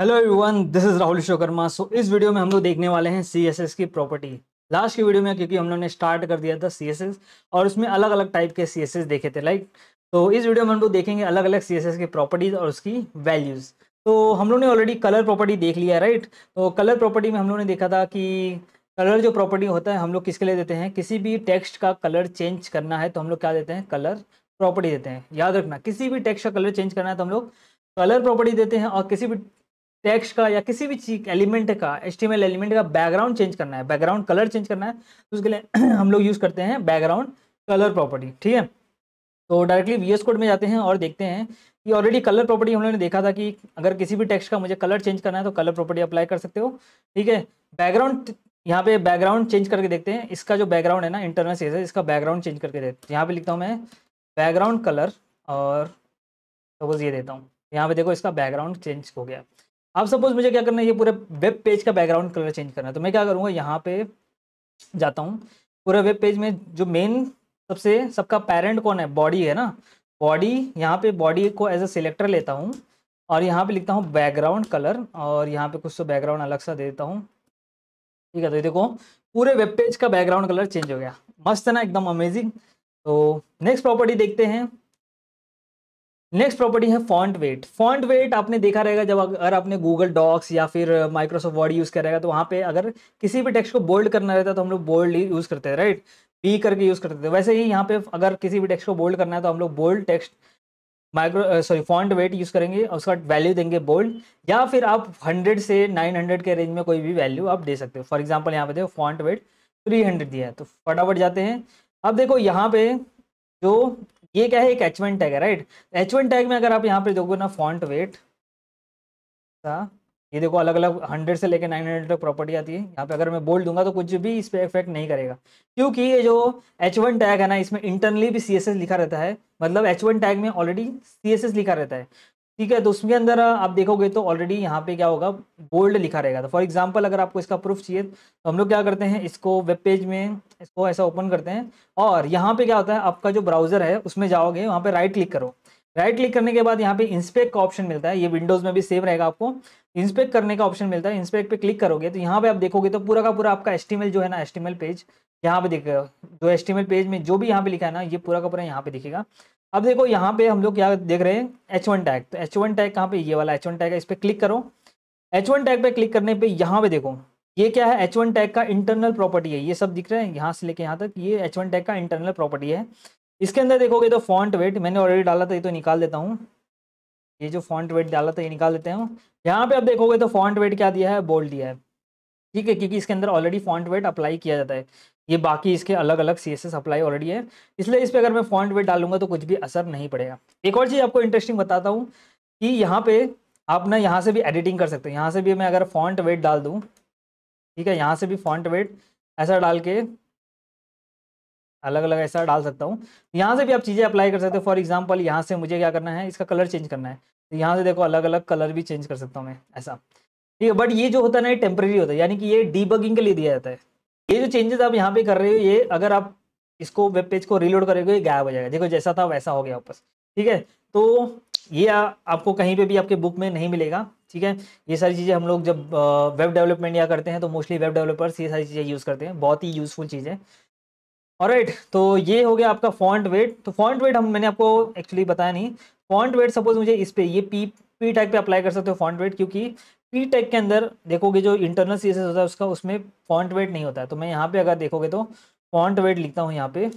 Hello everyone this is Rahul Vishwakarma so इस video में हम लोग देखने वाले हैं सी की प्रॉपर्टी लास्ट की वीडियो में क्योंकि हम लोगों ने स्टार्ट कर दिया था सी और उसमें अलग अलग टाइप के सी देखे थे लाइक तो इस वीडियो में हम लोग देखेंगे अलग अलग सी की प्रॉपर्टीज और उसकी वैल्यूज़ तो हम लोग ने ऑलरेडी कलर प्रॉपर्टी देख लिया राइट तो कलर प्रॉपर्टी में हम लोग ने देखा था कि कलर जो प्रॉपर्टी होता है हम लोग किसके लिए देते हैं किसी भी टेक्स्ट का कलर चेंज करना है तो हम लोग क्या देते हैं कलर प्रॉपर्टी देते हैं याद रखना किसी भी टेक्स्ट का कलर चेंज करना है तो हम लोग कलर प्रॉपर्टी देते हैं और किसी भी टेक्स्ट का या किसी भी चीज एलिमेंट का एच एलिमेंट का बैकग्राउंड चेंज करना है बैकग्राउंड कलर चेंज करना है तो उसके लिए हम लोग यूज़ करते हैं बैकग्राउंड कलर प्रॉपर्टी ठीक है तो डायरेक्टली वी कोड में जाते हैं और देखते हैं कि ऑलरेडी कलर प्रॉपर्टी हम लोगों ने देखा था कि अगर किसी भी टेक्स्ट का मुझे कलर चेंज करना है तो कलर प्रॉपर्टी अप्लाई कर सकते हो ठीक है बैकग्राउंड यहाँ पे बैकग्राउंड चेंज करके देखते हैं इसका जो बैकग्राउंड है ना इंटरनल सेज है इसका बैकग्राउंड चेंज करके देखते हैं यहाँ पे लिखता हूँ मैं बैकग्राउंड कलर और सपोज ये देता हूँ यहाँ पे देखो इसका बैकग्राउंड चेंज हो गया अब सपोज मुझे क्या करना है ये पूरे वेब पेज का बैकग्राउंड कलर चेंज करना है तो मैं क्या करूँगा यहाँ पे जाता हूँ पूरे वेब पेज में जो मेन सबसे सबका पेरेंट कौन है बॉडी है ना बॉडी यहाँ पे बॉडी को एज अ सिलेक्टर लेता हूँ और यहाँ पे लिखता हूँ बैकग्राउंड कलर और यहाँ पे कुछ तो बैकग्राउंड अलग सा दे देता हूँ ठीक है तो देखो पूरे वेब पेज का बैकग्राउंड कलर चेंज हो गया मस्त है ना एकदम अमेजिंग तो नेक्स्ट प्रॉपर्टी देखते हैं नेक्स्ट प्रॉपर्टी है फॉन्ट वेट फॉन्ट वेट आपने देखा रहेगा जब अगर आपने गूगल डॉक्स या फिर माइक्रोसॉफ्ट वर्ड यूज़ करेगा तो वहाँ पे अगर किसी भी टेक्स्ट को बोल्ड करना रहता है तो हम लोग बोल्ड यूज़ करते हैं राइट बी करके यूज़ करते थे वैसे ही यहाँ पे अगर किसी भी टेक्स्ट को बोल्ड करना है तो हम लोग bold text micro sorry font weight use करेंगे और उसका वैल्यू देंगे बोल्ड या फिर आप हंड्रेड से नाइन हंड्रेड के रेंज में कोई भी वैल्यू आप दे सकते हो फॉर एग्जाम्पल यहाँ पे देखो फॉन्ट वेट थ्री हंड्रेड दिया है तो फटाफट जाते हैं अब देखो यहाँ पे जो ये क्या है एक एच वन टैग है राइट एच वन टैग में अगर आप यहाँ पे दोगे ना फॉन्ट वेट का ये देखो अलग अलग हंड्रेड से लेकर नाइन हंड्रेड तक प्रॉपर्टी आती है यहाँ पे अगर मैं बोल दूंगा तो कुछ भी इस पर इफेक्ट नहीं करेगा क्योंकि ये जो एच वन टैग है ना इसमें इंटरनली भी सी लिखा रहता है मतलब एच वन टैग में ऑलरेडी सी लिखा रहता है ठीक है तो उसके अंदर आप देखोगे तो ऑलरेडी यहाँ पे क्या होगा बोल्ड लिखा रहेगा तो फॉर एग्जाम्पल अगर आपको इसका प्रूफ चाहिए तो हम लोग क्या करते हैं इसको वेब पेज में इसको ऐसा ओपन करते हैं और यहाँ पे क्या होता है आपका जो ब्राउजर है उसमें जाओगे वहाँ पे राइट क्लिक करो राइट क्लिक करने के बाद यहाँ पे इंस्पेक्ट का ऑप्शन मिलता है ये विंडोज में भी सेम रहेगा आपको इंस्पेक्ट करने का ऑप्शन मिलता है इंस्पेक्ट पे क्लिक करोगे तो यहाँ पे आप देखोगे तो पूरा का पूरा आपका एस्टिमेल जो है ना एस्टिमेल पेज यहाँ पे दिखेगा जो एस्टिमेल पेज में जो भी यहाँ पे लिखा है ना ये पूरा का पूरा यहाँ पे दिखेगा अब देखो यहाँ पे हम लोग क्या देख रहे हैं एच वन टैग तो एच वन टैग कहाँ पे ये वाला एच वन टैग है इस पर क्लिक करो एच वन टैग पे क्लिक करने पे यहाँ पे देखो ये क्या है एच वन टैग का इंटरनल प्रॉपर्टी है ये सब दिख रहा है यहाँ से लेके यहाँ तक ये एच वन टैग का इंटरनल प्रॉपर्टी है इसके अंदर देखोगे तो फॉन्ट वेट मैंने ऑलरेडी डाला था ये तो निकाल देता हूँ ये जो फॉन्ट वेट डाला था ये निकाल देते हैं यहाँ पे आप देखोगे तो फॉन्ट वेट क्या दिया है बोल्ड दिया है ठीक है क्योंकि इसके अंदर ऑलरेडी फॉन्ट वेट अप्लाई किया जाता है ये बाकी इसके अलग अलग सी एस अप्लाई ऑलरेडी है इसलिए इस पर अगर मैं फॉन्ट वेट डालूंगा तो कुछ भी असर नहीं पड़ेगा एक और चीज़ आपको इंटरेस्टिंग बताता हूँ कि यहाँ पे आप ना यहाँ से भी एडिटिंग कर सकते हैं यहाँ से भी मैं अगर फॉन्ट वेट डाल दूँ ठीक है यहाँ से भी फॉन्ट वेट ऐसा डाल के अलग अलग ऐसा डाल सकता हूँ यहाँ से भी आप चीज़ें अप्लाई कर सकते हो फॉर एग्जाम्पल यहाँ से मुझे क्या करना है इसका कलर चेंज करना है तो यहाँ से देखो अलग अलग कलर भी चेंज कर सकता हूँ मैं ऐसा ठीक है बट ये जो होता है ना ये टेम्प्रेरी होता है यानी कि ये डीबगिंग के लिए दिया जाता है ये जो चेंजेस आप यहाँ पे कर रहे हो ये अगर आप इसको वेब पेज को रीलोड करेंगे ये गायब हो जाएगा देखो जैसा था वैसा हो गया वापस ठीक है तो ये आ, आपको कहीं पे भी आपके बुक में नहीं मिलेगा ठीक है ये सारी चीज़ें हम लोग जब वेब डेवलपमेंट या करते हैं तो मोस्टली वेब डेवलपर्स ये सारी चीज़ें यूज़ करते हैं बहुत ही यूज़फुल चीज़ है और राइट तो ये हो गया आपका फॉन्ट वेट तो फॉन्ट वेट हम मैंने आपको एक्चुअली बताया नहीं फॉन्ट वेट सपोज मुझे इस पे ये पी पी टैग पे अप्लाई कर सकते हो फॉन्ट वेट क्योंकि पी टैग के अंदर देखोगे जो इंटरनल सी होता है उसका उसमें फॉन्ट वेट नहीं होता है तो मैं यहाँ पे अगर देखोगे तो फॉन्ट वेट लिखता हूँ यहाँ पे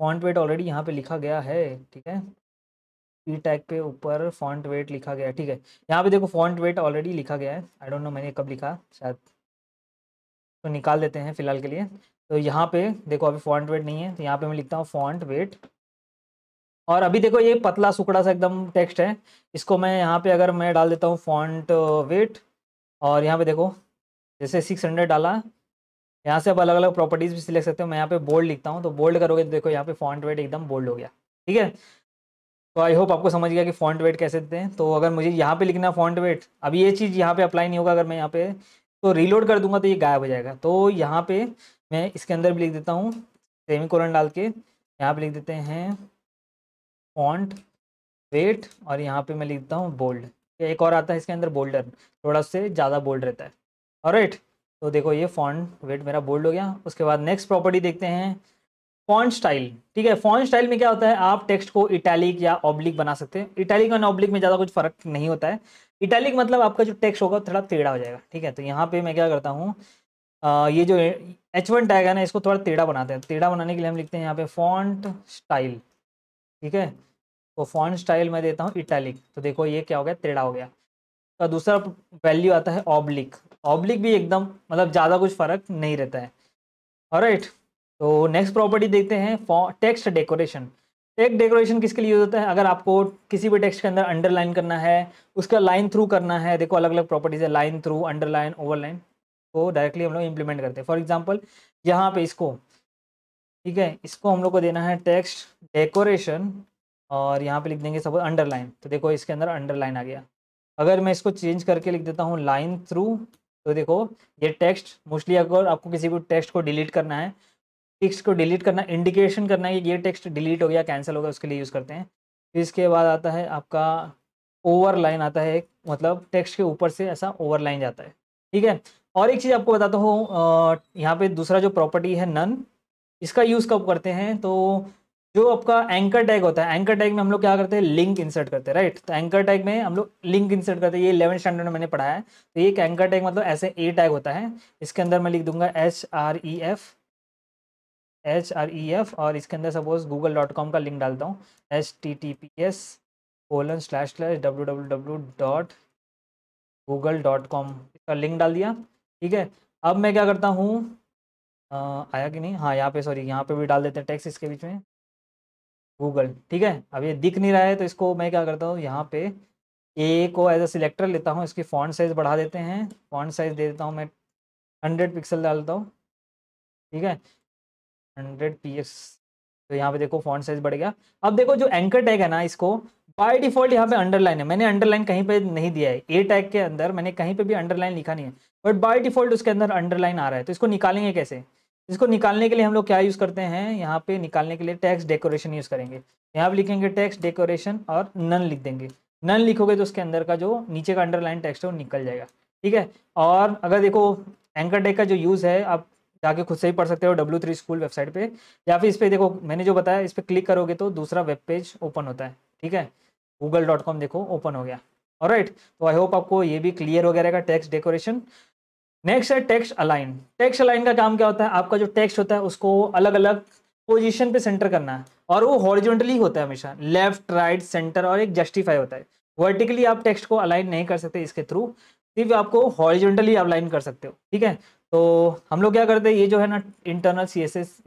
फॉन्ट वेट ऑलरेडी यहाँ पे लिखा गया है ठीक है पी टैग पे ऊपर फॉन्ट वेट लिखा गया है ठीक है यहाँ पे देखो फॉन्ट वेट ऑलरेडी लिखा गया है आई डोंट नो मैंने कब लिखा शायद तो निकाल देते हैं फिलहाल के लिए तो यहाँ पे देखो अभी फॉन्ट वेट नहीं है तो यहाँ पे मैं लिखता हूँ फॉन्ट वेट और अभी देखो ये पतला सुकड़ा सा एकदम टेक्स्ट है इसको मैं यहाँ पे अगर मैं डाल देता हूँ फॉन्ट वेट और यहाँ पे देखो जैसे सिक्स हंड्रेड डाला यहाँ से आप अलग अलग प्रॉपर्टीज़ भी सिलेक्ट सकते हो मैं यहाँ पे बोल्ड लिखता हूँ तो बोल्ड करोगे तो देखो यहाँ पे फॉन्ट वेट एकदम बोल्ड हो गया ठीक है तो आई होप आपको समझ गया कि फॉन्ट वेट कैसे देते हैं तो अगर मुझे यहाँ पे लिखना फॉन्ट वेट अभी ये चीज़ यहाँ पे अप्लाई नहीं होगा अगर मैं यहाँ पे तो रीलोड कर दूंगा तो ये गायब हो जाएगा तो यहाँ पे मैं इसके अंदर भी लिख देता हूँ सेमी कोलन डाल के यहाँ पे लिख देते हैं फॉन्ट वेट और यहाँ पे मैं लिखता हूँ बोल्ड एक और आता है इसके अंदर बोल्डर थोड़ा से ज़्यादा बोल्ड रहता है और राइट तो देखो ये फॉन्ट वेट मेरा बोल्ड हो गया उसके बाद नेक्स्ट प्रॉपर्टी देखते हैं फॉन्ट स्टाइल ठीक है फॉन्ट स्टाइल में क्या होता है आप टेक्स्ट को इटैलिक या ऑब्लिक बना सकते हैं इटैलिक और ऑब्लिक में ज़्यादा कुछ फर्क नहीं होता है इटैलिक मतलब आपका जो टेक्स्ट होगा थोड़ा टेढ़ा हो जाएगा ठीक है तो यहाँ पे मैं क्या करता हूँ आ, ये जो एच वन टैग है ना इसको थोड़ा टेढ़ा बनाते हैं टेढ़ा बनाने के लिए हम लिखते हैं यहाँ पे फॉन्ट स्टाइल ठीक है तो फॉन्ट स्टाइल मैं देता हूँ इटैलिक तो देखो ये क्या हो गया टेढ़ा हो गया तो दूसरा वैल्यू आता है ऑब्लिक ऑब्लिक भी एकदम मतलब ज़्यादा कुछ फर्क नहीं रहता है और तो नेक्स्ट प्रॉपर्टी देखते हैं टेक्स्ट डेकोरेशन टेक्स्ट डेकोरेशन किसके लिए यूज़ होता है अगर आपको किसी भी टेक्स्ट के अंदर अंडरलाइन करना है उसका लाइन थ्रू करना है देखो अलग अलग प्रॉपर्टीज है लाइन थ्रू अंडरलाइन ओवरलाइन को डायरेक्टली हम लोग इम्प्लीमेंट करते हैं फॉर एग्जाम्पल यहाँ पे इसको ठीक है इसको हम लोग को देना है टेक्स्ट डेकोरेशन और यहाँ पे लिख देंगे सपोज अंडरलाइन तो देखो इसके अंदर अंडरलाइन आ गया अगर मैं इसको चेंज करके लिख देता हूँ लाइन थ्रू तो देखो ये टेक्स्ट मोस्टली अगर आपको किसी को टेक्स्ट को डिलीट करना है टेक्स्ट को डिलीट करना इंडिकेशन करना है कि ये टेक्स्ट डिलीट हो गया कैंसिल हो गया उसके लिए यूज़ करते हैं फिर इसके बाद आता है आपका ओवर आता है मतलब टेक्स्ट के ऊपर से ऐसा ओवर जाता है ठीक है और एक चीज़ आपको बताता हूँ यहाँ पे दूसरा जो प्रॉपर्टी है नन इसका यूज़ कब करते हैं तो जो आपका एंकर टैग होता है एंकर टैग में हम लोग क्या करते हैं लिंक इंसर्ट करते हैं राइट तो एंकर टैग में हम लोग लिंक इंसर्ट करते हैं ये इलेवन स्टैंडर्ड में मैंने पढ़ाया है तो ये एक एंकर टैग मतलब ऐसे ए टैग होता है इसके अंदर मैं लिख दूंगा H R E F H R E F और इसके अंदर सपोज गूगल डॉट कॉम का लिंक डालता हूँ H T T P S colon slash slash W W W dot Google dot com इसका लिंक डाल दिया ठीक है अब मैं क्या करता हूँ आया कि नहीं हाँ यहाँ पे सॉरी यहाँ पे भी डाल देते हैं टैक्स इसके बीच में गूगल ठीक है अब ये दिख नहीं रहा है तो इसको मैं क्या करता हूँ यहाँ पे ए को एज अ सिलेक्टर लेता हूँ इसकी फॉन्ट साइज़ बढ़ा देते हैं फॉन्ट साइज़ दे देता हूँ मैं हंड्रेड पिक्सल डालता हूँ ठीक है हंड्रेड पी तो यहाँ पे देखो फॉन्ट साइज़ बढ़ गया अब देखो जो एंकर टैग है ना इसको बाय डिफॉल्ट यहाँ पे अंडरलाइन है मैंने अंडरलाइन कहीं पे नहीं दिया है ए टैग के अंदर मैंने कहीं पे भी अंडरलाइन लिखा नहीं है बट बाय डिफॉल्ट उसके अंदर अंडरलाइन आ रहा है तो इसको निकालेंगे कैसे इसको निकालने के लिए हम लोग क्या यूज़ करते हैं यहाँ पे निकालने के लिए टैक्स डेकोरेशन यूज़ करेंगे यहाँ पे लिखेंगे टैक्स डेकोरेशन और नन लिख देंगे नन लिखोगे तो उसके अंदर का जो नीचे का अंडरलाइन टैक्स है वो निकल जाएगा ठीक है और अगर देखो एंकर टैग का जो यूज़ है आप जाके खुद से ही पढ़ सकते हो डब्ल्यू थ्री स्कूल वेबसाइट पे या फिर इस पर देखो मैंने जो बताया इस पर क्लिक करोगे तो दूसरा वेब पेज ओपन होता है ठीक है गूगल डॉट कॉम देखो ओपन हो गया और राइट तो आई होप आपको ये भी क्लियर हो गया रहेगा डेकोरेशन नेक्स्ट है टेक्स्ट अलाइन टेक्स्ट अलाइन का काम क्या होता है आपका जो टेक्स्ट होता है उसको अलग अलग पोजिशन पे सेंटर करना है और वो हॉर्जेंटली होता है हमेशा लेफ्ट राइट सेंटर और एक जस्टिफाई होता है वर्टिकली आप टेक्स्ट को अलाइन नहीं कर सकते इसके थ्रू सिर्फ आपको आप अलाइन कर सकते हो ठीक है तो हम लोग क्या करते हैं ये जो है ना इंटरनल सी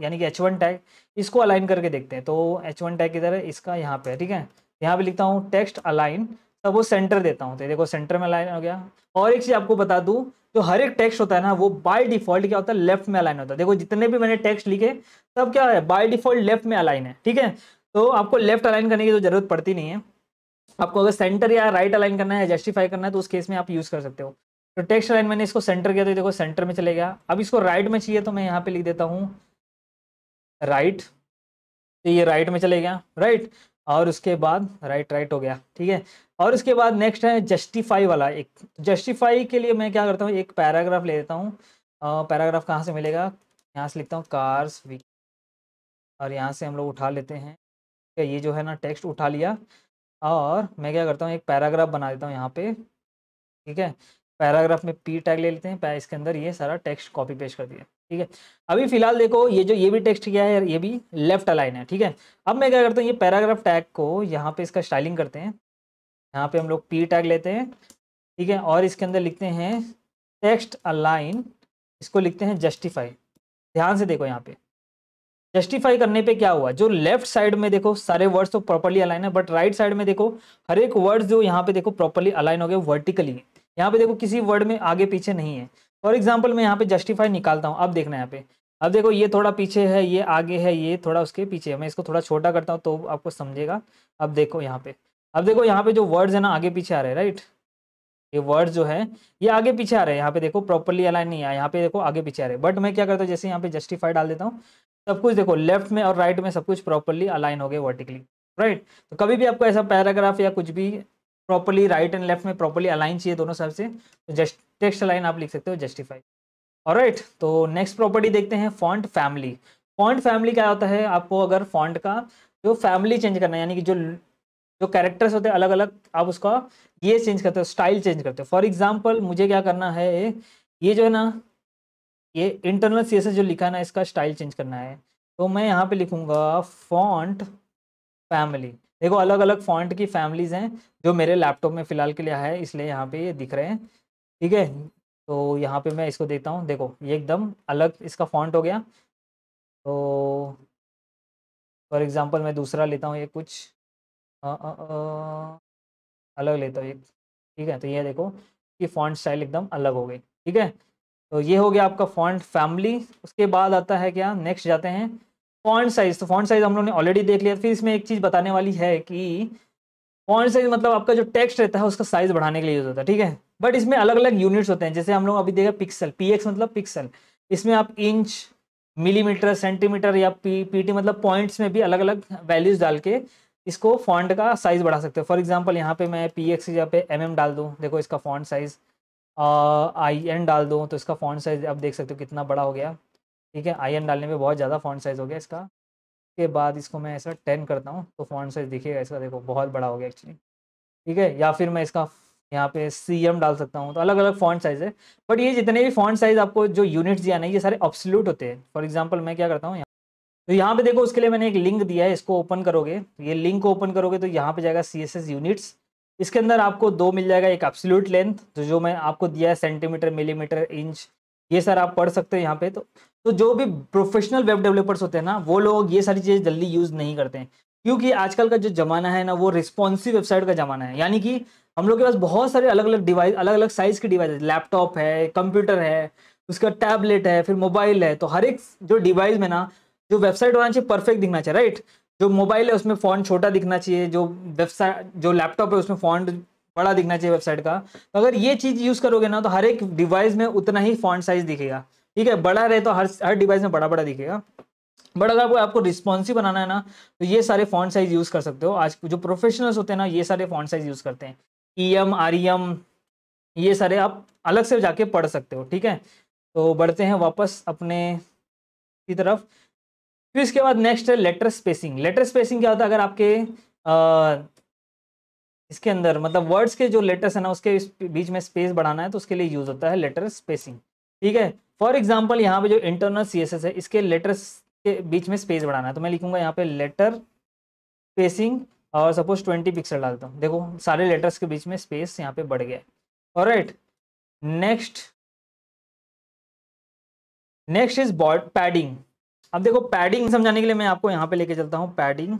यानी कि एच टैग इसको अलाइन करके देखते हैं तो एच वन टैग इधर है इसका यहाँ पे ठीक है यहाँ पे लिखता हूँ टेक्स्ट अलाइन तब वो सेंटर देता हूँ तो देखो सेंटर में अलाइन हो गया और एक चीज़ आपको बता दू जो हर एक टेक्स्ट होता है ना वो बाय डिफॉल्ट क्या होता है लेफ्ट में अलाइन होता है देखो जितने भी मैंने टेक्स्ट लिखे सब क्या है बाय डिफॉल्ट लेफ्ट में अलाइन है ठीक है तो आपको लेफ्ट अलाइन करने की तो जरूरत पड़ती नहीं है आपको अगर सेंटर या राइट अलाइन करना है जस्टिफाई करना है तो उस केस में आप यूज़ कर सकते हो तो टेक्स्ट अलाइन मैंने इसको सेंटर किया तो देखो सेंटर में चले गया अब इसको राइट में चाहिए तो मैं यहाँ पे लिख देता हूँ राइट तो ये राइट में चले गया राइट और उसके बाद राइट राइट हो गया ठीक है और उसके बाद नेक्स्ट है जस्टिफाई वाला एक जस्टिफाई के लिए मैं क्या करता हूँ एक पैराग्राफ ले लेता हूँ पैराग्राफ कहाँ से मिलेगा यहाँ से लिखता हूँ कार्स वी और यहाँ से हम लोग उठा लेते हैं ये जो है ना टेक्स्ट उठा लिया और मैं क्या करता हूँ एक पैराग्राफ बना देता हूँ यहाँ पे ठीक है पैराग्राफ में पी टैग ले लेते हैं इसके अंदर ये सारा टेक्स्ट कॉपी पेश कर दिया ठीक है अभी फिलहाल देखो ये जो ये भी टेक्स्ट किया है ये भी लेफ्ट अलाइन है ठीक है अब मैं क्या करता हूँ ये पैराग्राफ टैग को यहाँ पे इसका स्टाइलिंग करते हैं यहाँ पे हम लोग पी टैग लेते हैं ठीक है और इसके अंदर लिखते हैं टेक्स्ट अलाइन इसको लिखते हैं जस्टिफाई ध्यान से देखो यहाँ पे जस्टिफाई करने पे क्या हुआ जो लेफ्ट साइड में देखो सारे वर्ड्स तो प्रॉपरली अलाइन है बट राइट साइड में देखो हर एक वर्ड जो यहाँ पे देखो प्रॉपरली अलाइन हो गए वर्टिकली यहाँ पे देखो किसी वर्ड में आगे पीछे नहीं है फॉर एग्जाम्पल मैं यहाँ पे जस्टिफाई निकालता हूँ अब देखना यहाँ पे अब देखो ये थोड़ा पीछे है ये आगे है ये थोड़ा उसके पीछे है मैं इसको थोड़ा छोटा करता हूँ तो आपको समझेगा अब देखो यहाँ पे अब देखो यहाँ पे जो वर्ड्स है ना आगे पीछे आ रहे हैं राइट ये वर्ड्स जो है ये आगे पीछे आ रहे हैं यहाँ पे देखो प्रॉपरली अलाइन नहीं आया यहाँ पे देखो आगे पीछे आ रहे हैं बट मैं क्या करता हूँ जैसे यहाँ पे जस्टिफाई डाल देता हूँ सब कुछ देखो लेफ्ट में और राइट में सब कुछ प्रॉपरली अलाइन हो गए वर्टिकली राइट तो कभी भी आपको ऐसा पैराग्राफ या कुछ भी प्रॉपरली राइट एंड लेफ्ट में प्रॉपरली अलाइन चाहिए दोनों साइड से तो जस्ट टेक्स्ट अलाइन आप लिख सकते हो जस्टिफाई और राइट तो नेक्स्ट प्रॉपर्टी देखते हैं फॉन्ट फैमिली फॉन्ट फैमिली क्या होता है आपको अगर फॉन्ट का जो फैमिली चेंज करना है यानी कि जो जो कैरेक्टर्स होते हैं अलग अलग आप उसका ये चेंज करते हो स्टाइल चेंज करते हो फॉर एग्जाम्पल मुझे क्या करना है ये जो है ना ये इंटरनल सी जो लिखा है ना इसका स्टाइल चेंज करना है तो मैं यहाँ पे लिखूंगा फॉन्ट फैमिली देखो अलग अलग फॉन्ट की फैमिलीज हैं जो मेरे लैपटॉप में फ़िलहाल के लिए है इसलिए यहाँ पे ये दिख रहे हैं ठीक है तो यहाँ पे मैं इसको देखता हूँ देखो ये एकदम अलग इसका फॉन्ट हो गया तो फॉर एग्ज़ाम्पल मैं दूसरा लेता हूँ ये कुछ आ, आ, आ, अलग लेता हूँ एक ठीक है तो ये देखो कि फॉन्ट स्टाइल एकदम अलग हो गई ठीक है तो ये हो गया आपका फॉन्ट फैमिली उसके बाद आता है क्या नेक्स्ट जाते हैं फॉन्ट साइज तो फॉन्ट साइज हम लोगों ने ऑलरेडी देख लिया फिर इसमें एक चीज़ बताने वाली है कि फॉन्ट साइज मतलब आपका जो टेक्स्ट रहता है उसका साइज बढ़ाने के लिए यूज़ होता है ठीक है बट इसमें अलग अलग यूनिट्स होते हैं जैसे हम लोग अभी देखा पिक्सल पी मतलब पिक्सल इसमें आप इंच मिलीमीटर सेंटीमीटर या पी टी मतलब पॉइंट्स में भी अलग अलग वैल्यूज डाल के इसको फॉन्ट का साइज़ बढ़ा सकते हो फॉर एग्जांपल यहाँ पे मैं पी एक्स यहाँ पे एम mm डाल दूँ देखो इसका फॉन्ट साइज़ आई एन डाल दूँ तो इसका फॉन्ट साइज़ आप देख सकते हो कितना बड़ा हो गया ठीक है आई एन डालने में बहुत ज़्यादा फॉन्ट साइज़ हो गया इसका के बाद इसको मैं ऐसा टेन करता हूँ तो फॉन्ट साइज़ दिखेगा इसका देखो बहुत बड़ा हो गया एक्चुअली ठीक है या फिर मैं इसका यहाँ पे सी एम डाल सकता हूँ तो अलग अलग फॉन्ट साइज़ है बट ये जितने भी फॉन्ट साइज़ आपको जो यूनिट्स दिया ना ये सारे ऑब्सोल्यूट होते हैं फॉर एग्जाम्पल मैं क्या करता हूँ यहाँ तो यहाँ पे देखो उसके लिए मैंने एक लिंक दिया है इसको ओपन करोगे ये लिंक को ओपन करोगे तो यहाँ पे जाएगा सी एस एस यूनिट्स इसके अंदर आपको दो मिल जाएगा एक एब्सोल्यूट लेंथ तो जो मैं आपको दिया है सेंटीमीटर मिलीमीटर इंच ये सर आप पढ़ सकते हो यहाँ पे तो तो जो भी प्रोफेशनल वेब डेवलपर्स होते हैं ना वो लोग ये सारी चीज़ें जल्दी यूज़ नहीं करते हैं क्योंकि आजकल का जो ज़माना है ना वो रिस्पॉन्सिव वेबसाइट का ज़माना है यानी कि हम लोग के पास बहुत सारे अलग अलग डिवाइस अलग अलग साइज़ के डिवाइस लैपटॉप है कंप्यूटर है उसका टैबलेट है फिर मोबाइल है तो हर एक जो डिवाइस में ना जो वेबसाइट होना चाहिए परफेक्ट दिखना चाहिए राइट जो मोबाइल है उसमें फ़ॉन्ट छोटा दिखना चाहिए जो वेबसाइट जो लैपटॉप है उसमें फ़ॉन्ट बड़ा दिखना चाहिए वेबसाइट का तो अगर ये चीज़ यूज़ करोगे ना तो हर एक डिवाइस में उतना ही फ़ॉन्ट साइज़ दिखेगा ठीक है बड़ा रहे तो हर हर डिवाइस में बड़ा बड़ा दिखेगा बट अगर आपको आपको रिस्पॉन्सिव बनाना है ना तो ये सारे फॉन्ट साइज यूज़ कर सकते हो आज जो प्रोफेशनल्स होते हैं ना ये सारे फॉन्ट साइज यूज़ करते हैं E M R E M ये सारे आप अलग से जाके पढ़ सकते हो ठीक है तो बढ़ते हैं वापस अपने की तरफ फिर इसके बाद नेक्स्ट है लेटर स्पेसिंग लेटर स्पेसिंग क्या होता है अगर आपके आ, इसके अंदर मतलब वर्ड्स के जो लेटर्स है ना उसके बीच में स्पेस बढ़ाना है तो उसके लिए यूज़ होता है लेटर स्पेसिंग ठीक है फॉर एग्जाम्पल यहाँ पे जो इंटरनल सी है इसके लेटर्स के बीच में स्पेस बढ़ाना है तो मैं लिखूंगा यहाँ पे लेटर स्पेसिंग और सपोज ट्वेंटी पिक्सल डालता हूँ देखो सारे लेटर्स के बीच में स्पेस यहाँ पे बढ़ गया और राइट नेक्स्ट नेक्स्ट इज बॉड पैडिंग अब देखो पैडिंग समझाने के लिए मैं आपको यहाँ पे लेके चलता हूँ पैडिंग ठीक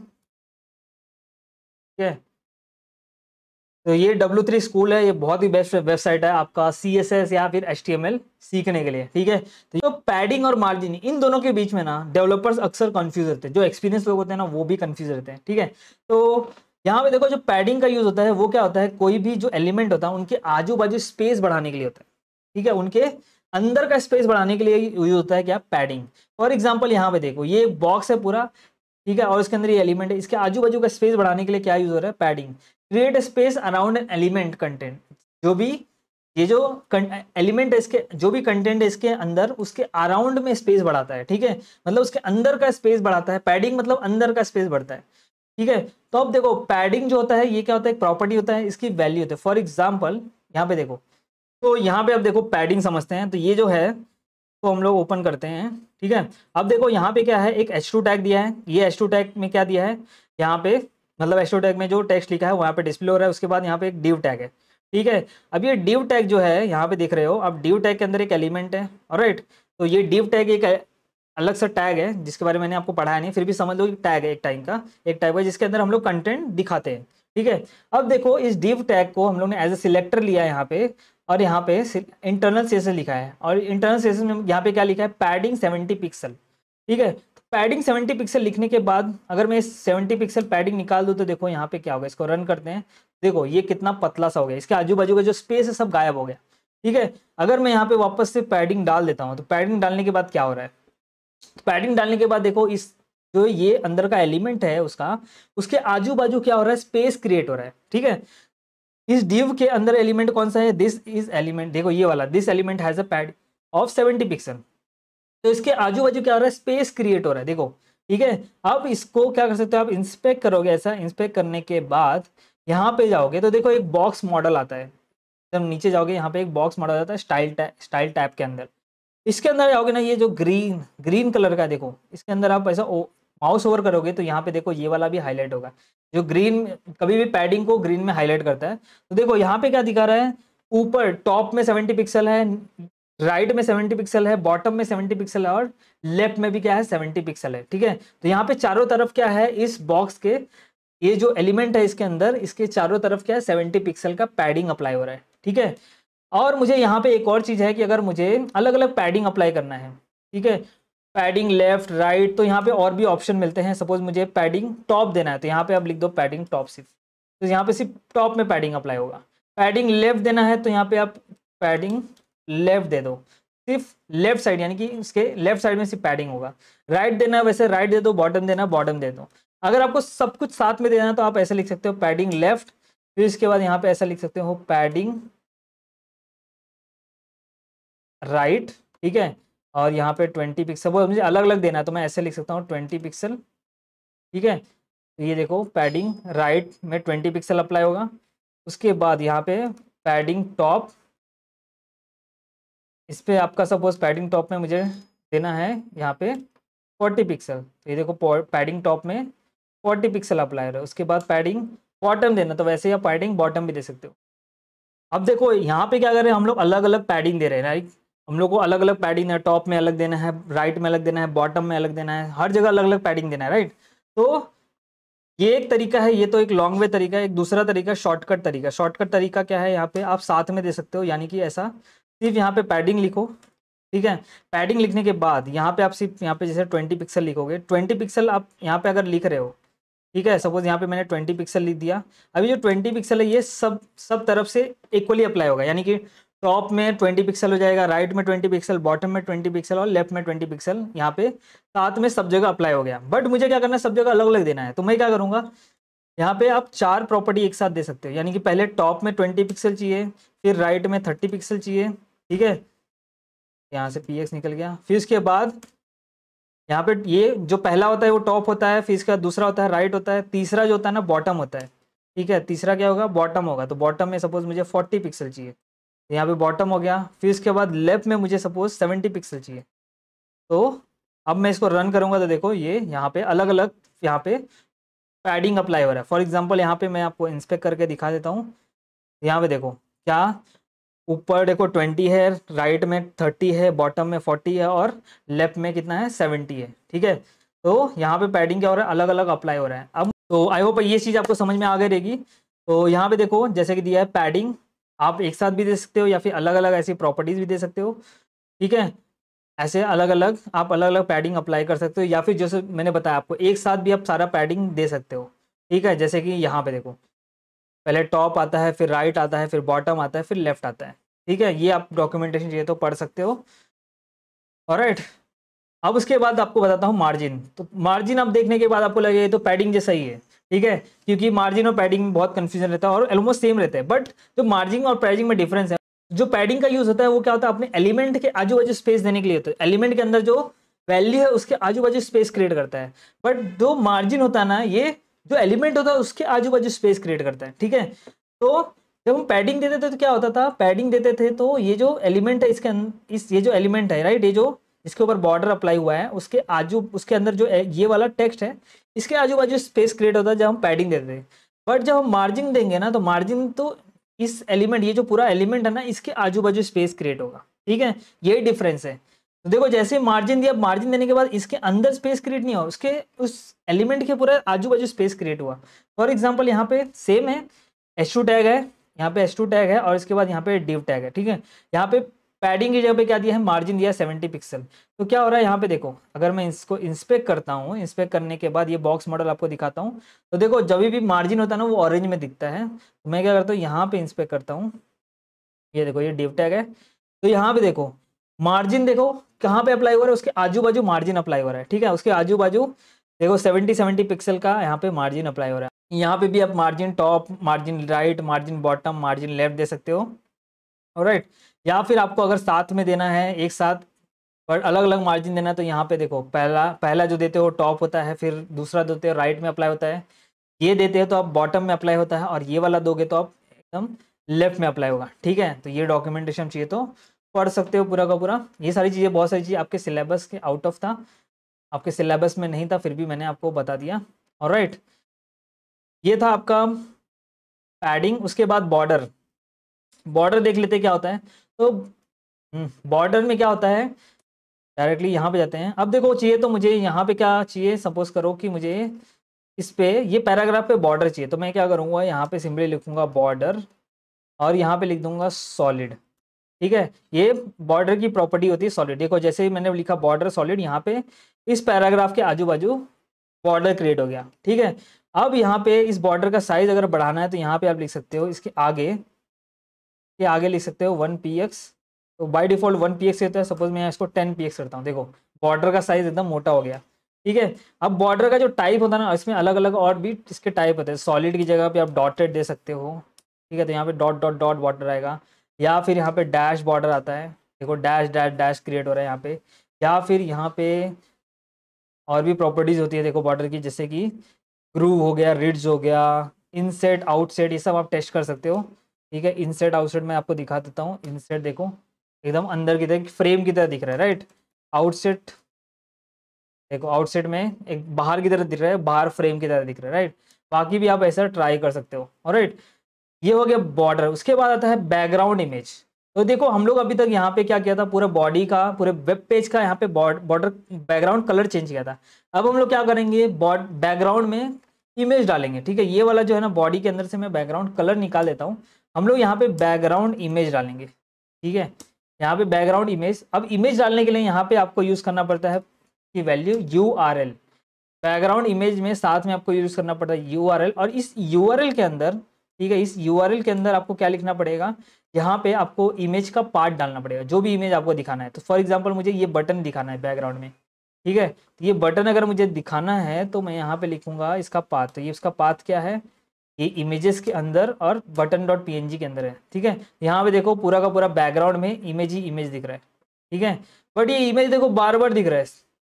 है तो ये डब्ल्यू थ्री स्कूल है ये बहुत ही बेस्ट वेबसाइट है आपका सी एस एस या फिर एच टी एम एल सीखने के लिए ठीक है तो पैडिंग और मार्जिन इन दोनों के बीच में ना डेवलपर्स अक्सर कंफ्यूज रहते हैं जो एक्सपीरियंस लोग होते हैं ना वो भी कंफ्यूज रहते हैं ठीक है तो यहाँ पे देखो जो पैडिंग का यूज होता है वो क्या होता है कोई भी जो एलिमेंट होता है उनके आजू बाजू स्पेस बढ़ाने के लिए होता है ठीक है उनके अंदर का स्पेस बढ़ाने के लिए यूज होता है क्या पैडिंग फॉर एग्जाम्पल यहाँ पे देखो ये बॉक्स है पूरा ठीक है और इसके अंदर ये एलिमेंट है इसके आजू बाजू का स्पेस बढ़ाने के लिए क्या यूज हो रहा है padding create space around an element content जो भी ये जो एलिमेंट है इसके जो भी कंटेंट है इसके अंदर उसके अराउंड में स्पेस बढ़ाता है ठीक है मतलब उसके अंदर का स्पेस बढ़ाता है पैडिंग मतलब अंदर का स्पेस बढ़ता है ठीक है तो अब देखो पैडिंग जो होता है ये क्या होता है एक प्रॉपर्टी होता है इसकी वैल्यू होती है फॉर एग्जाम्पल यहाँ पे देखो तो यहाँ पे अब देखो पैडिंग समझते हैं तो ये जो है तो हम लोग ओपन करते हैं ठीक है अब देखो यहाँ पे क्या है एक एच टैग दिया है ये एच टैग में क्या दिया है यहाँ पे मतलब एस्ट्रो टैग में जो टेक्स्ट लिखा है वहाँ पे डिस्प्ले हो रहा है उसके बाद यहाँ पे एक डिव टैग है ठीक है अब ये डिव टैग जो है यहाँ पे देख रहे हो अब डिव टैग के अंदर एक एलिमेंट है राइट तो ये डिव टैग एक अलग सा टैग है जिसके बारे में मैंने आपको पढ़ाया नहीं फिर भी समझ लो एक टैग है एक टाइम का एक टैग है जिसके अंदर हम लोग कंटेंट दिखाते हैं ठीक है अब देखो इस डिव टैग को हम लोग ने एज ए सिलेक्टर लिया है यहाँ पे और यहाँ पे इंटरनल सेशन लिखा है और इंटरनल सेशन में यहाँ पे क्या लिखा है पैडिंग सेवेंटी पिक्सल ठीक है पैडिंग 70 पिक्सल लिखने के बाद अगर मैं 70 पिक्सल पैडिंग निकाल दूँ तो देखो यहाँ पे क्या होगा इसको रन करते हैं देखो ये कितना पतला सा हो गया इसके आजू बाजू का जो स्पेस है सब गायब हो गया ठीक है अगर मैं यहाँ पे वापस से पैडिंग डाल देता हूँ तो पैडिंग डालने के बाद क्या हो रहा है तो पैडिंग डालने के बाद देखो इस जो ये अंदर का एलिमेंट है उसका उसके आजू बाजू क्या हो रहा है स्पेस क्रिएट हो रहा है ठीक है इस डिव के अंदर एलिमेंट कौन सा है दिस इज एलिमेंट देखो ये वाला this element has a pad of seventy pixel तो इसके आजू बाजू क्या हो रहा है स्पेस क्रिएट हो रहा है देखो ठीक है अब इसको क्या कर सकते हो आप इंस्पेक्ट करोगे ऐसा इंस्पेक्ट करने के बाद यहाँ पे जाओगे तो देखो एक बॉक्स मॉडल आता है जब नीचे जाओगे यहाँ पे एक बॉक्स मॉडल आता है स्टाइल टैप स्टाइल टैप के अंदर इसके अंदर जाओगे ना ये जो ग्रीन ग्रीन कलर का देखो इसके अंदर आप ऐसा माउस ओवर करोगे तो यहाँ पे देखो ये वाला भी हाईलाइट होगा जो ग्रीन कभी भी पैडिंग को ग्रीन में हाईलाइट करता है तो देखो यहाँ पे क्या दिखा रहा है ऊपर टॉप में 70 पिक्सल है राइट right में 70 पिक्सल है बॉटम में 70 पिक्सल है और लेफ्ट में भी क्या है 70 पिक्सल है ठीक है तो यहाँ पे चारों तरफ क्या है इस बॉक्स के ये जो एलिमेंट है इसके अंदर इसके चारों तरफ क्या है 70 पिक्सल का पैडिंग अप्लाई हो रहा है ठीक है और मुझे यहाँ पे एक और चीज़ है कि अगर मुझे अलग अलग पैडिंग अप्लाई करना है ठीक है पैडिंग लेफ्ट राइट तो यहाँ पे और भी ऑप्शन मिलते हैं सपोज मुझे पैडिंग टॉप देना है तो यहाँ पे आप लिख दो पैडिंग टॉप सिर्फ तो यहाँ पे सिर्फ टॉप में पैडिंग अप्लाई होगा पैडिंग लेफ्ट देना है तो यहाँ पे आप पैडिंग लेफ्ट दे दो सिर्फ लेफ्ट साइड यानी कि इसके लेफ्ट साइड में सिर्फ पैडिंग होगा राइट right देना वैसे राइट right दे दो बॉटम देना बॉटम दे दो अगर आपको सब कुछ साथ में देना तो आप ऐसे लिख सकते हो पैडिंग लेफ्ट फिर इसके बाद यहाँ पे ऐसा लिख सकते हो पैडिंग राइट right, ठीक है और यहाँ पे ट्वेंटी पिक्सल वो मुझे अलग अलग देना है तो मैं ऐसे लिख सकता हूँ ट्वेंटी पिक्सल ठीक है तो ये देखो पैडिंग राइट में ट्वेंटी पिक्सल अप्लाई होगा उसके बाद यहाँ पे पैडिंग टॉप इस पर आपका सपोज पैडिंग टॉप में मुझे देना है यहाँ पे 40 पिक्सल तो ये देखो पैडिंग टॉप में 40 पिक्सल अप्लाई है उसके बाद पैडिंग बॉटम देना तो वैसे आप पैडिंग बॉटम भी दे सकते हो अब देखो यहाँ पे क्या कर रहे हैं हम लोग अलग अलग पैडिंग दे रहे हैं राइट हम लोग को अलग अलग पैडिंग है टॉप में अलग देना है राइट में अलग देना है बॉटम में अलग देना है हर जगह अलग अलग पैडिंग देना है राइट तो ये एक तरीका है ये तो एक लॉन्ग वे तरीका है एक दूसरा तरीका शॉर्टकट तरीका शॉर्टकट तरीका क्या है यहाँ पे आप साथ में दे सकते हो यानी कि ऐसा सिर्फ यहाँ पे पैडिंग लिखो ठीक है पैडिंग लिखने के बाद यहाँ पे आप सिर्फ यहाँ पे जैसे ट्वेंटी पिक्सल लिखोगे ट्वेंटी पिक्सल आप यहाँ पे अगर लिख रहे हो ठीक है सपोज यहाँ पे मैंने ट्वेंटी पिक्सल लिख दिया अभी जो ट्वेंटी पिक्सल है ये सब सब तरफ से इक्वली अप्लाई होगा यानी कि टॉप में ट्वेंटी पिक्सल हो जाएगा राइट में ट्वेंटी पिक्सल बॉटम में ट्वेंटी पिक्सल और लेफ्ट में ट्वेंटी पिक्सल यहाँ पे साथ में सब जगह अप्लाई हो गया बट मुझे क्या करना है सब जगह अलग अलग देना है तो मैं क्या करूँगा यहाँ पे आप चार प्रॉपर्टी एक साथ दे सकते हो यानी कि पहले टॉप में ट्वेंटी पिक्सल चाहिए फिर राइट में थर्टी पिक्सल चाहिए ठीक है यहाँ से पी एक्स निकल गया फिर उसके बाद यहाँ पे ये जो पहला होता है वो टॉप होता है फिर इसका दूसरा होता है राइट होता है तीसरा जो होता है ना बॉटम होता है ठीक है तीसरा क्या होगा बॉटम होगा तो बॉटम में सपोज मुझे फोर्टी पिक्सल चाहिए तो यहाँ पे बॉटम हो गया फिर इसके बाद लेफ्ट में मुझे सपोज सेवेंटी पिक्सल चाहिए तो अब मैं इसको रन करूँगा तो देखो ये यहाँ पे अलग अलग यहाँ पे पैडिंग अप्लाई हो रहा है फॉर एग्जाम्पल यहाँ पे मैं आपको इंस्पेक्ट करके दिखा देता हूँ यहाँ पे देखो क्या ऊपर देखो ट्वेंटी है राइट में थर्टी है बॉटम में फोर्टी है और लेफ्ट में कितना है सेवेंटी है ठीक है तो यहाँ पे पैडिंग क्या हो रहा है अलग अलग अप्लाई हो रहा है अब तो आई होप ये चीज़ आपको समझ में आ गई रहेगी तो यहाँ पे देखो जैसे कि दिया है पैडिंग आप एक साथ भी दे सकते हो या फिर अलग अलग ऐसी प्रॉपर्टीज़ भी दे सकते हो ठीक है ऐसे अलग अलग आप अलग अलग पैडिंग अप्लाई कर सकते हो या फिर जैसे मैंने बताया आपको एक साथ भी आप सारा पैडिंग दे सकते हो ठीक है जैसे कि यहाँ पे देखो पहले टॉप आता है फिर राइट आता है फिर बॉटम आता है फिर लेफ्ट आता है ठीक है ये आप डॉक्यूमेंटेशन चाहिए तो पढ़ सकते हो और राइट अब उसके बाद आपको बताता हूँ मार्जिन तो मार्जिन आप देखने के बाद आपको लगे तो पैडिंग जैसा ही है ठीक है क्योंकि मार्जिन और पैडिंग में बहुत कन्फ्यूजन रहता है और ऑलमोस्ट सेम रहता है बट जो मार्जिन और पैडिंग में डिफरेंस है जो पैडिंग का यूज होता है वो क्या होता है अपने एलिमेंट के आजू बाजू स्पेस देने के लिए होता है एलिमेंट के अंदर जो वैल्यू है उसके आजू बाजू स्पेस क्रिएट करता है बट जो मार्जिन होता है ना ये जो एलिमेंट होता है उसके आजू बाजू स्पेस क्रिएट करता है ठीक है तो जब हम पैडिंग देते थे तो क्या होता था पैडिंग देते थे तो ये जो एलिमेंट है इसके अं-, इस ये जो एलिमेंट है राइट ये जो इसके ऊपर बॉर्डर अप्लाई हुआ है उसके आजू उसके अंदर जो ये वाला टेक्स्ट है इसके आजू बाजू स्पेस क्रिएट होता है जब हम पैडिंग देते थे बट जब हम मार्जिन देंगे ना तो मार्जिन तो इस एलिमेंट ये जो पूरा एलिमेंट है ना इसके आजू बाजू स्पेस क्रिएट होगा ठीक है यही डिफरेंस है तो देखो जैसे मार्जिन दिया मार्जिन देने के बाद इसके अंदर स्पेस क्रिएट नहीं हो उसके उस एलिमेंट के पूरा आजू बाजू स्पेस क्रिएट हुआ फॉर एग्जाम्पल यहाँ पे सेम है एस टैग है यहाँ पे एस टैग है और इसके बाद यहाँ पे डिव टैग है ठीक है यहाँ पे पैडिंग की जगह पे क्या दिया है मार्जिन दिया है सेवेंटी पिक्सल तो क्या हो रहा है यहाँ पे देखो अगर मैं इसको इंस्पेक्ट करता हूँ इंस्पेक्ट करने के बाद ये बॉक्स मॉडल आपको दिखाता हूँ तो देखो जब भी मार्जिन होता है ना वो ऑरेंज में दिखता है तो मैं क्या करता हूँ यहाँ पे इंस्पेक्ट करता हूँ ये देखो ये डिव टैग है तो यहाँ पे देखो मार्जिन देखो कहाँ पे अप्लाई हो रहा है उसके आजू बाजू मार्जिन अप्लाई हो रहा है ठीक है उसके आजू बाजू देखो 70 70 पिक्सल का यहाँ पे मार्जिन अप्लाई हो रहा है यहाँ पे भी आप margin top margin right margin bottom margin left दे सकते हो राइट या फिर आपको अगर साथ में देना है एक साथ पर अलग अलग मार्जिन देना है तो यहाँ पे देखो पहला पहला जो देते हो टॉप होता है फिर दूसरा देते हो राइट में अप्लाई होता है ये देते हो तो आप बॉटम में अप्लाई होता है और ये वाला दोगे तो आप एकदम लेफ्ट में अप्लाई होगा ठीक है तो ये डॉक्यूमेंटेशन चाहिए तो पढ़ सकते हो पूरा का पूरा ये सारी चीज़ें बहुत सारी चीज़ें आपके सिलेबस के आउट ऑफ था आपके सिलेबस में नहीं था फिर भी मैंने आपको बता दिया और राइट right. ये था आपका पैडिंग उसके बाद बॉर्डर बॉर्डर देख लेते क्या होता है तो बॉर्डर हम्म, में क्या होता है डायरेक्टली यहाँ पे जाते हैं अब देखो चाहिए तो मुझे यहाँ पे क्या चाहिए सपोज करो कि मुझे इस पे ये पैराग्राफ पे बॉर्डर चाहिए तो मैं क्या करूँगा यहाँ पे सिंपली लिखूंगा बॉर्डर और यहाँ पे लिख दूंगा सॉलिड ठीक है ये बॉर्डर की प्रॉपर्टी होती है सॉलिड देखो जैसे ही मैंने लिखा बॉर्डर सॉलिड यहाँ पे इस पैराग्राफ के आजू बाजू बॉर्डर क्रिएट हो गया ठीक है अब यहाँ पे इस बॉर्डर का साइज अगर बढ़ाना है तो यहाँ पे आप लिख सकते हो इसके आगे के आगे लिख सकते हो वन पी एक्स तो by default one P X रहता है सपोज मैं इसको टेन पी एक्स करता हूँ देखो बॉर्डर का साइज एकदम मोटा हो गया ठीक है अब बॉर्डर का जो टाइप होता है ना इसमें अलग अलग और भी इसके टाइप होते हैं सॉलिड की जगह पर आप डॉटेड दे सकते हो ठीक है तो यहाँ पे डॉट डॉट डॉट बॉर्डर आएगा या फिर यहाँ पे डैश बॉर्डर आता है देखो डैश डैश डैश क्रिएट हो रहा है यहाँ पे या फिर यहाँ पे और भी प्रॉपर्टीज़ होती है देखो बॉर्डर की जैसे कि ग्रूव हो गया रिड्स हो गया इनसेट आउटसेट ये सब आप टेस्ट कर सकते हो ठीक है इनसेट आउटसेट मैं आपको दिखा देता हूँ इनसेट देखो एकदम अंदर की तरह फ्रेम की तरह दिख रहा है राइट आउटसेट देखो आउटसेट में एक बाहर की तरह दिख रहा है बाहर फ्रेम की तरह दिख रहा है राइट बाकी भी आप ऐसा ट्राई कर सकते हो और राइट ये हो गया बॉर्डर उसके बाद आता है बैकग्राउंड इमेज तो देखो हम लोग अभी तक यहाँ पे क्या किया था पूरे बॉडी का पूरे वेब पेज का यहाँ पे बॉर्डर बैकग्राउंड कलर चेंज किया था अब हम लोग क्या करेंगे बैकग्राउंड में इमेज डालेंगे ठीक है ये वाला जो है ना बॉडी के अंदर से मैं बैकग्राउंड कलर निकाल देता हूँ हम लोग यहाँ पे बैकग्राउंड इमेज डालेंगे ठीक है यहाँ पे बैकग्राउंड इमेज अब इमेज डालने के लिए यहाँ पे आपको यूज़ करना पड़ता है की वैल्यू यू बैकग्राउंड इमेज में साथ में आपको यूज़ करना पड़ता है यू और इस यू के अंदर ठीक है इस यू के अंदर आपको क्या लिखना पड़ेगा यहाँ पे आपको इमेज का पार्ट डालना पड़ेगा जो भी इमेज आपको दिखाना है तो फॉर एग्जाम्पल मुझे ये बटन दिखाना है बैकग्राउंड में ठीक है तो ये बटन अगर मुझे दिखाना है तो मैं यहाँ पे लिखूंगा इसका पाथ तो ये इसका पाथ क्या है ये इमेजेस के अंदर और बटन डॉट पी के अंदर है ठीक है यहाँ पे देखो पूरा का पूरा बैकग्राउंड में इमेज ही इमेज दिख रहा है ठीक है बट ये इमेज देखो बार बार दिख रहा है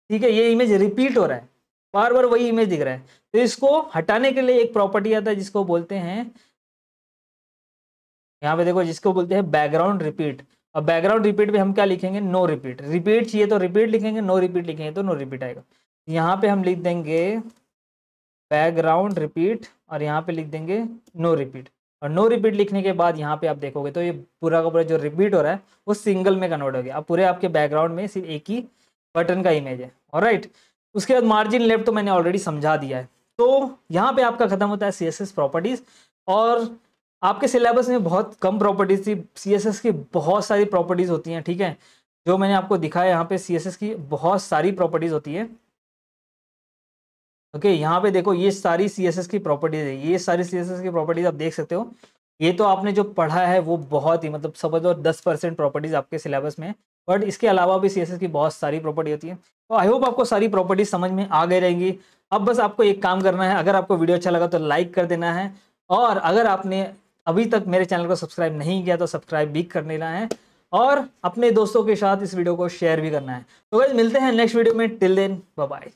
ठीक है ये इमेज रिपीट हो रहा है बार बार वही इमेज दिख रहा है तो इसको हटाने के लिए एक प्रॉपर्टी आता है जिसको बोलते हैं यहाँ पे देखो जिसको बोलते हैं बैकग्राउंड रिपीट अब बैकग्राउंड रिपीट भी हम क्या लिखेंगे नो रिपीट रिपीट चाहिए तो रिपीट लिखेंगे नो रिपीट लिखेंगे तो नो रिपीट आएगा यहाँ पे हम लिख देंगे बैकग्राउंड रिपीट और यहाँ पे लिख देंगे नो रिपीट और नो रिपीट लिखने के बाद यहाँ पे आप देखोगे तो ये पूरा का पूरा जो रिपीट हो रहा है वो सिंगल में कन्वर्ट हो गया अब पूरे आपके बैकग्राउंड में सिर्फ एक ही बटन का इमेज है और राइट उसके बाद मार्जिन लेफ्ट तो मैंने ऑलरेडी समझा दिया है तो यहाँ पे आपका खत्म होता है सी प्रॉपर्टीज़ और आपके सिलेबस में बहुत कम प्रॉपर्टीज थी सी की बहुत सारी प्रॉपर्टीज़ होती हैं ठीक है जो मैंने आपको दिखाया यहाँ पे सी की बहुत सारी प्रॉपर्टीज़ होती है ओके यहाँ पे देखो ये सारी सी की प्रॉपर्टीज़ है ये सारी सी की प्रॉपर्टीज़ आप देख सकते हो ये तो आपने जो पढ़ा है वो बहुत ही मतलब समझ लो दस परसेंट प्रॉपर्टीज़ आपके सिलेबस में बट इसके अलावा भी सी की बहुत सारी प्रॉपर्टी होती है तो आई होप आपको सारी प्रॉपर्टीज समझ में आ गई रहेंगी अब बस आपको एक काम करना है अगर आपको वीडियो अच्छा लगा तो लाइक कर देना है और अगर आपने अभी तक मेरे चैनल को सब्सक्राइब नहीं किया तो सब्सक्राइब भी कर लेना है और अपने दोस्तों के साथ इस वीडियो को शेयर भी करना है तो वैसे मिलते हैं नेक्स्ट वीडियो में टिल देन बाय